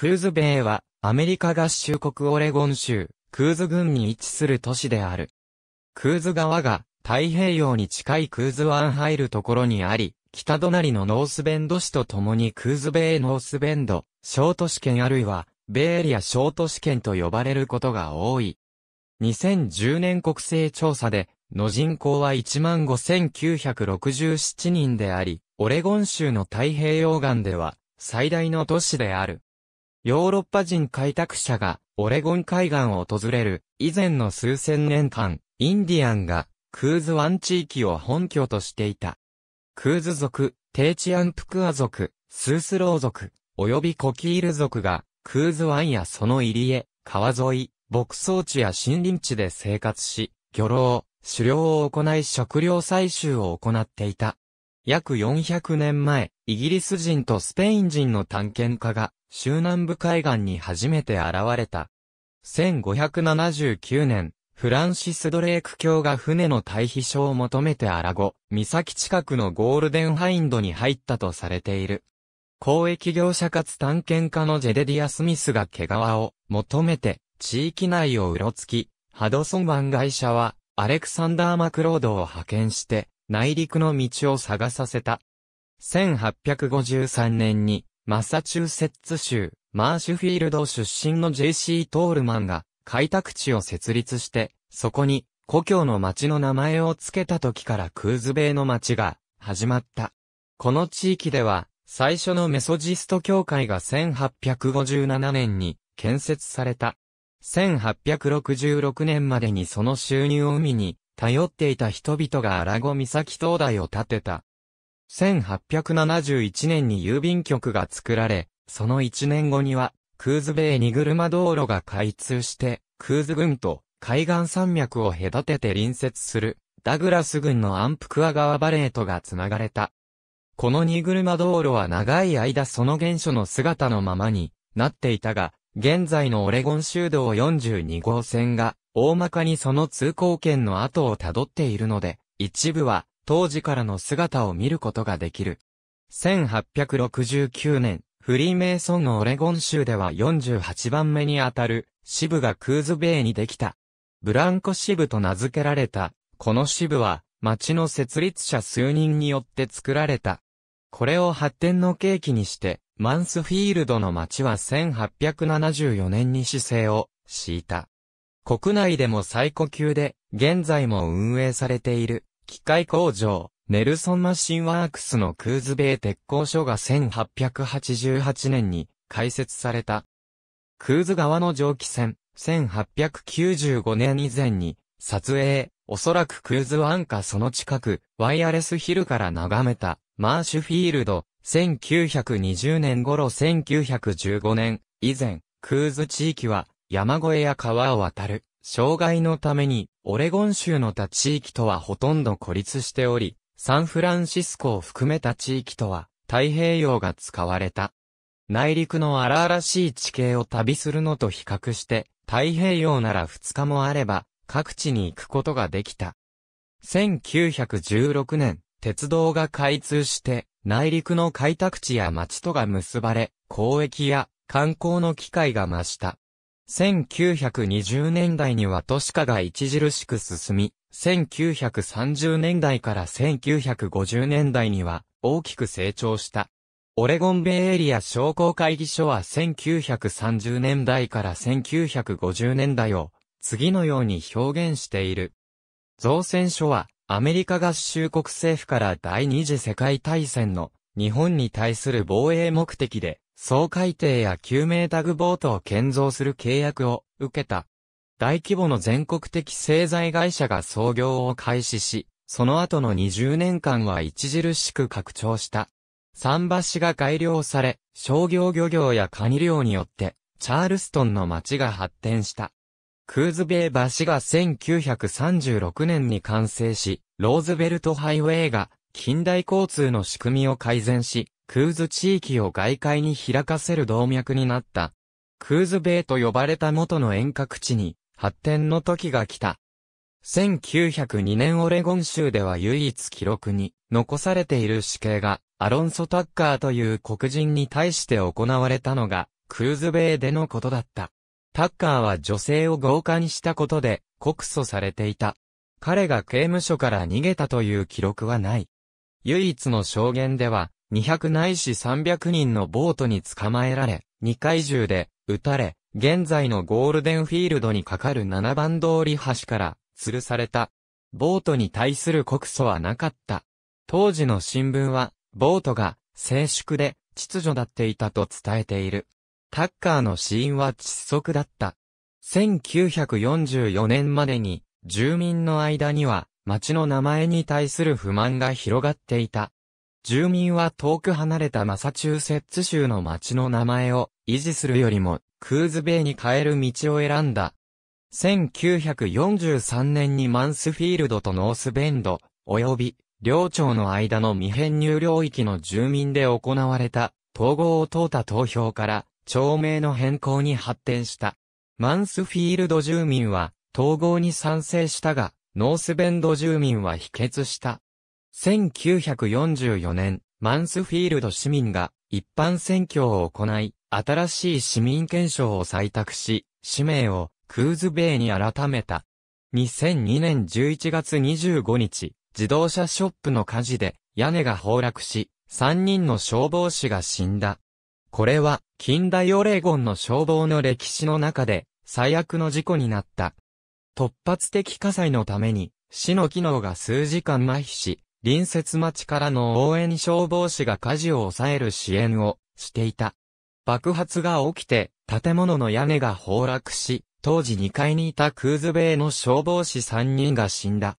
クーズベイは、アメリカ合衆国オレゴン州、クーズ郡に位置する都市である。クーズ川が、太平洋に近いクーズ湾入るところにあり、北隣のノースベンド市と共にクーズベイノースベンド、小都市圏あるいは、ベイエリア小都市圏と呼ばれることが多い。2010年国勢調査で、の人口は15,967人であり、オレゴン州の太平洋岸では、最大の都市である。ヨーロッパ人開拓者がオレゴン海岸を訪れる以前の数千年間、インディアンがクーズ湾地域を本拠としていた。クーズ族、テーチアンプクア族、スースロー族、及びコキール族がクーズ湾やその入り江、川沿い、牧草地や森林地で生活し、漁労、狩猟を行い食料採集を行っていた。約400年前、イギリス人とスペイン人の探検家が、州南部海岸に初めて現れた。1579年、フランシス・ドレーク卿が船の退避所を求めてアラゴ、岬近くのゴールデンハインドに入ったとされている。公益業者かつ探検家のジェデディア・スミスが毛皮を求めて地域内をうろつき、ハドソン湾会社はアレクサンダー・マクロードを派遣して内陸の道を探させた。1853年にマサチューセッツ州、マーシュフィールド出身の J.C. トールマンが開拓地を設立して、そこに故郷の町の名前を付けた時からクーズベイの町が始まった。この地域では最初のメソジスト教会が1857年に建設された。1866年までにその収入を海に頼っていた人々がアラゴ岬灯台を建てた。1871年に郵便局が作られ、その1年後には、クーズベイに車道路が開通して、クーズ軍と海岸山脈を隔てて隣接する、ダグラス軍のアンプクア川バレーとが繋がれた。この荷車道路は長い間その原初の姿のままになっていたが、現在のオレゴン州道42号線が、大まかにその通行圏の後をたどっているので、一部は当時からの姿を見ることができる。1869年、フリーメイソンのオレゴン州では48番目にあたる支部がクーズベイにできた。ブランコ支部と名付けられた、この支部は、町の設立者数人によって作られた。これを発展の契機にして、マンスフィールドの町は1874年に姿勢を敷いた。国内でも最古級で、現在も運営されている。機械工場、ネルソンマシンワークスのクーズベイ鉄工所が1888年に開設された。クーズ川の蒸気船、1895年以前に、撮影、おそらくクーズ湾かその近く、ワイヤレスヒルから眺めた、マーシュフィールド、1920年頃1915年、以前、クーズ地域は、山越えや川を渡る。障害のために、オレゴン州の他地域とはほとんど孤立しており、サンフランシスコを含めた地域とは、太平洋が使われた。内陸の荒々しい地形を旅するのと比較して、太平洋なら2日もあれば、各地に行くことができた。1916年、鉄道が開通して、内陸の開拓地や町とが結ばれ、交易や観光の機会が増した。1920年代には都市化が著しく進み、1930年代から1950年代には大きく成長した。オレゴンベイエリア商工会議所は1930年代から1950年代を次のように表現している。造船所はアメリカ合衆国政府から第二次世界大戦の日本に対する防衛目的で総海底や救命タグボートを建造する契約を受けた。大規模の全国的製材会社が創業を開始し、その後の20年間は著しく拡張した。桟橋が改良され、商業漁業やカニ漁によって、チャールストンの町が発展した。クーズベイ橋が1936年に完成し、ローズベルトハイウェイが近代交通の仕組みを改善し、クーズ地域を外界に開かせる動脈になった。クズ・ベ米と呼ばれた元の遠隔地に発展の時が来た。1902年オレゴン州では唯一記録に残されている死刑がアロンソ・タッカーという黒人に対して行われたのがクーズベイでのことだった。タッカーは女性を強姦したことで告訴されていた。彼が刑務所から逃げたという記録はない。唯一の証言では200ないし300人のボートに捕まえられ、2回銃で、撃たれ、現在のゴールデンフィールドにかかる7番通り橋から、吊るされた。ボートに対する告訴はなかった。当時の新聞は、ボートが、静粛で、秩序だっていたと伝えている。タッカーの死因は窒息だった。1944年までに、住民の間には、町の名前に対する不満が広がっていた。住民は遠く離れたマサチューセッツ州の町の名前を維持するよりも、クーズベイに変える道を選んだ。1943年にマンスフィールドとノースベンド、及び、両町の間の未編入領域の住民で行われた、統合を問うた投票から、町名の変更に発展した。マンスフィールド住民は、統合に賛成したが、ノースベンド住民は否決した。1944年、マンスフィールド市民が一般選挙を行い、新しい市民憲章を採択し、氏名をクーズベイに改めた。2002年11月25日、自動車ショップの火事で屋根が崩落し、3人の消防士が死んだ。これは近代オレゴンの消防の歴史の中で最悪の事故になった。突発的火災のために市の機能が数時間麻痺し、隣接町からの応援消防士が火事を抑える支援をしていた。爆発が起きて、建物の屋根が崩落し、当時2階にいたクーズベイの消防士3人が死んだ。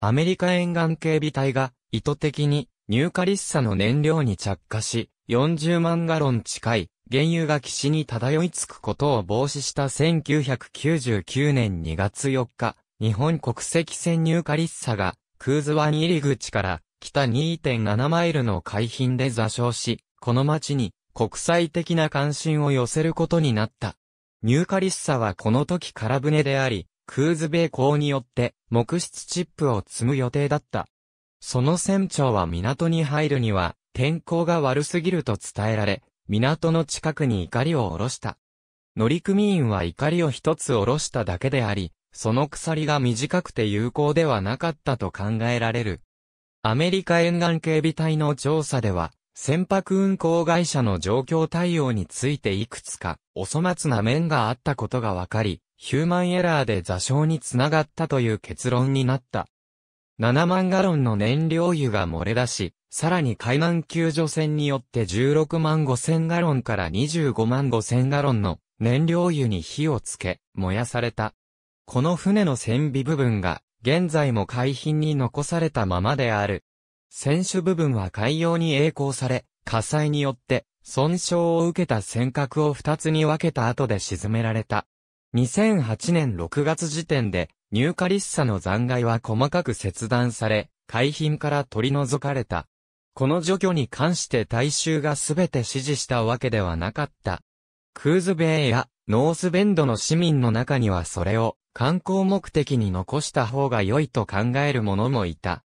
アメリカ沿岸警備隊が意図的にニューカリッサの燃料に着火し、40万ガロン近い原油が岸に漂いつくことを防止した1999年2月4日、日本国籍船ニューカリッサがクーズ湾入り口から北2.7マイルの海浜で座礁し、この町に国際的な関心を寄せることになった。ニューカリッサはこの時空船であり、クーズ米港によって木質チップを積む予定だった。その船長は港に入るには天候が悪すぎると伝えられ、港の近くに怒りを下ろした。乗組員は怒りを一つ下ろしただけであり、その鎖が短くて有効ではなかったと考えられる。アメリカ沿岸警備隊の調査では、船舶運航会社の状況対応についていくつか、お粗末な面があったことが分かり、ヒューマンエラーで座礁につながったという結論になった。7万ガロンの燃料油が漏れ出し、さらに海難救助船によって16万5千ガロンから25万5千ガロンの燃料油に火をつけ、燃やされた。この船の船尾部分が、現在も海浜に残されたままである。船首部分は海洋に栄光され、火災によって、損傷を受けた尖閣を二つに分けた後で沈められた。2008年6月時点で、ニューカリッサの残骸は細かく切断され、海浜から取り除かれた。この除去に関して大衆が全て支持したわけではなかった。クーズベイやノースベンドの市民の中にはそれを観光目的に残した方が良いと考える者もいた。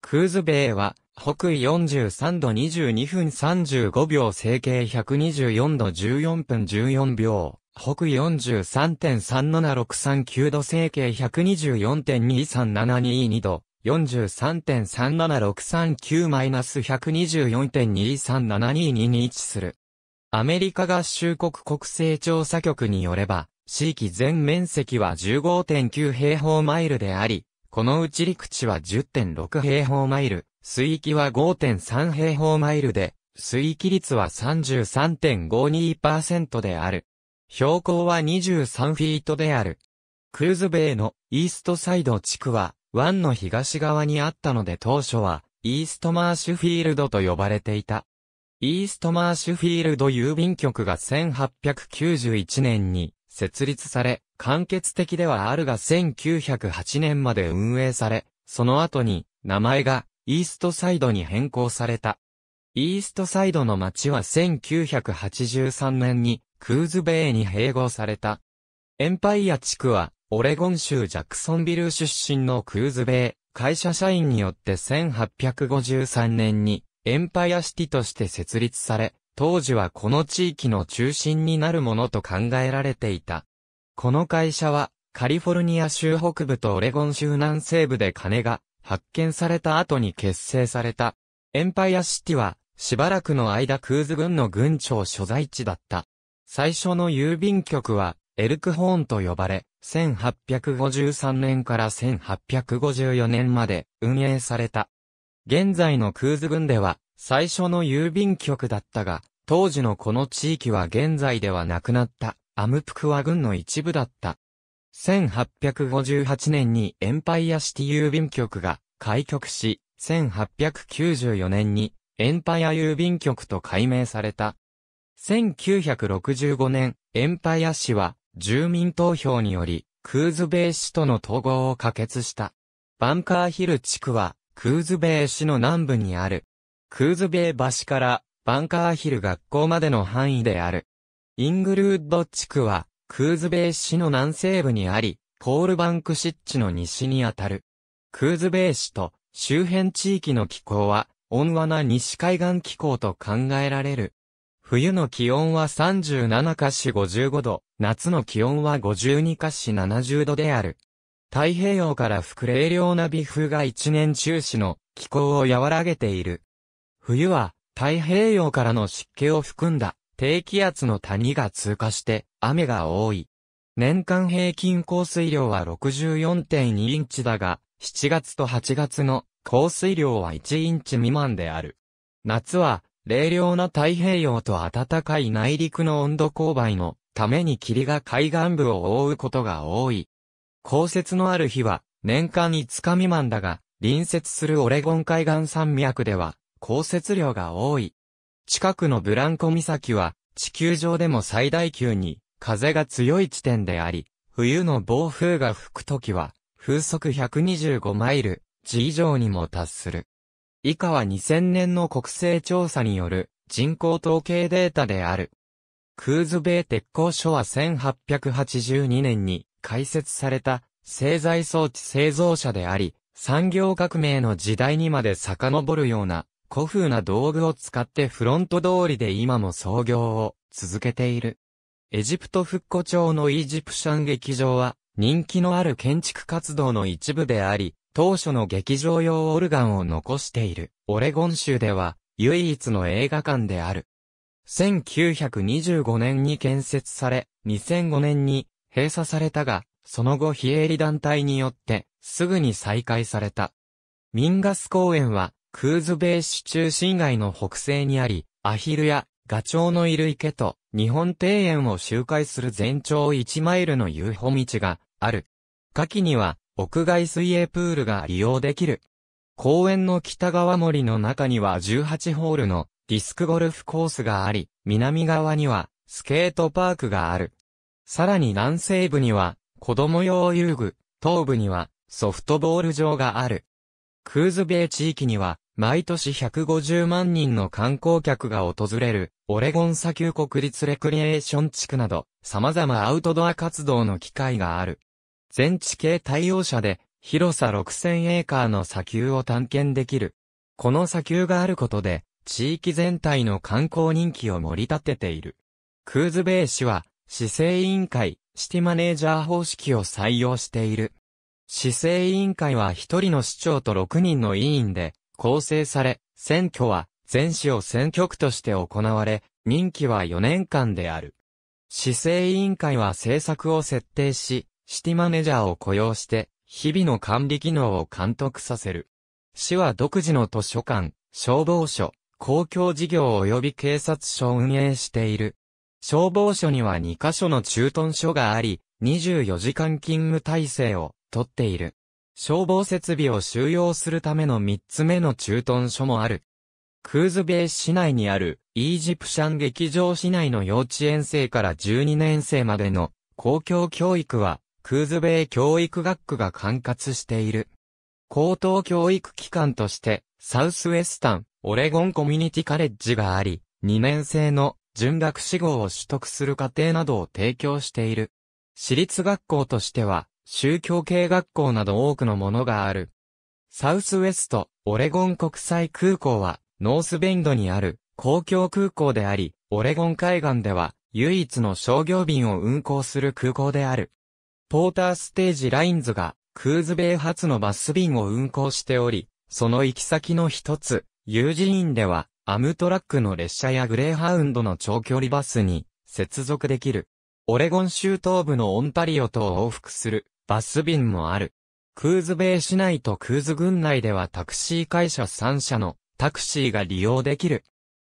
クーズベイは、北緯43度22分35秒整形124度14分14秒、北43.37639度整形124.23722度、43.37639-124.23722に位置する。アメリカ合衆国国勢調査局によれば、地域全面積は15.9平方マイルであり、このうち陸地は10.6平方マイル、水域は5.3平方マイルで、水域率は33.52%である。標高は23フィートである。クーズベイのイーストサイド地区は、湾の東側にあったので当初は、イーストマーシュフィールドと呼ばれていた。イーストマーシュフィールド郵便局が1891年に設立され、完結的ではあるが1908年まで運営され、その後に名前がイーストサイドに変更された。イーストサイドの町は1983年にクーズベイに併合された。エンパイア地区はオレゴン州ジャクソンビル出身のクーズベイ会社社員によって1853年にエンパイアシティとして設立され、当時はこの地域の中心になるものと考えられていた。この会社は、カリフォルニア州北部とオレゴン州南西部で金が発見された後に結成された。エンパイアシティは、しばらくの間クーズ軍の軍庁所在地だった。最初の郵便局は、エルクホーンと呼ばれ、1853年から1854年まで運営された。現在のクーズ郡では、最初の郵便局だったが、当時のこの地域は現在ではなくなった、アムプクワ郡の一部だった。1858年にエンパイアシティ郵便局が開局し、1894年にエンパイア郵便局と改名された。1965年、エンパイア市は住民投票により、クーズベイ市との統合を可決した。バンカーヒル地区はクーズベイ市の南部にある。クーズベイ橋からバンカーヒル学校までの範囲である。イングルーッド地区は、クーズベイ市の南西部にあり、コールバンク湿地の西にあたる。クーズベイ市と周辺地域の気候は、温和な西海岸気候と考えられる。冬の気温は37カ市55度、夏の気温は52カ市70度である。太平洋から吹く冷涼な微風が一年中止の気候を和らげている。冬は太平洋からの湿気を含んだ低気圧の谷が通過して雨が多い。年間平均降水量は64.2インチだが、7月と8月の降水量は1インチ未満である。夏は冷涼な太平洋と暖かい内陸の温度勾配のために霧が海岸部を覆うことが多い。降雪のある日は、年間5日未満だが、隣接するオレゴン海岸山脈では、降雪量が多い。近くのブランコ岬は、地球上でも最大級に、風が強い地点であり、冬の暴風が吹くときは、風速125マイル、時以上にも達する。以下は2000年の国勢調査による人口統計データである。クーズベイ鉄工所は1882年に開設された製材装置製造者であり、産業革命の時代にまで遡るような古風な道具を使ってフロント通りで今も創業を続けている。エジプト復古町のイージプシャン劇場は人気のある建築活動の一部であり、当初の劇場用オルガンを残しているオレゴン州では唯一の映画館である。1925年に建設され、2005年に閉鎖されたが、その後非営利団体によって、すぐに再開された。ミンガス公園は、クーズベーシ中心街の北西にあり、アヒルやガチョウのいる池と日本庭園を周回する全長1マイルの遊歩道がある。夏季には屋外水泳プールが利用できる。公園の北側森の中には18ホールのディスクゴルフコースがあり、南側にはスケートパークがある。さらに南西部には、子供用遊具、東部には、ソフトボール場がある。クーズベイ地域には、毎年150万人の観光客が訪れる、オレゴン砂丘国立レクリエーション地区など、様々アウトドア活動の機会がある。全地形対応車で、広さ6000エーカーの砂丘を探検できる。この砂丘があることで、地域全体の観光人気を盛り立てている。クーズベイ市は、市政委員会、シティマネージャー方式を採用している。市政委員会は一人の市長と6人の委員で構成され、選挙は全市を選挙区として行われ、任期は4年間である。市政委員会は政策を設定し、シティマネージャーを雇用して、日々の管理機能を監督させる。市は独自の図書館、消防署、公共事業及び警察署を運営している。消防署には2カ所の駐屯所があり、24時間勤務体制をとっている。消防設備を収容するための3つ目の駐屯所もある。クーズベイ市内にあるイージプシャン劇場市内の幼稚園生から12年生までの公共教育はクーズベイ教育学区が管轄している。高等教育機関としてサウスウェスタンオレゴンコミュニティカレッジがあり、2年生の準学志望を取得する過程などを提供している。私立学校としては、宗教系学校など多くのものがある。サウスウェスト、オレゴン国際空港は、ノースベンドにある公共空港であり、オレゴン海岸では、唯一の商業便を運航する空港である。ポーターステージラインズが、クーズベイ発のバス便を運航しており、その行き先の一つ、友人院では、アムトラックの列車やグレーハウンドの長距離バスに接続できる。オレゴン州東部のオンタリオと往復するバス便もある。クーズベイ市内とクーズ郡内ではタクシー会社3社のタクシーが利用できる。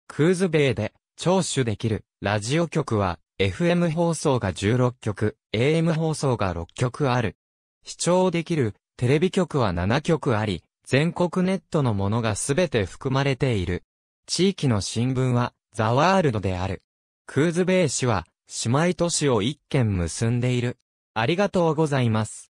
クーズベイで聴取できるラジオ局は FM 放送が16局、AM 放送が6局ある。視聴できるテレビ局は7局あり、全国ネットのものがすべて含まれている。地域の新聞は、ザワールドである。クーズベイ市は、姉妹都市を一件結んでいる。ありがとうございます。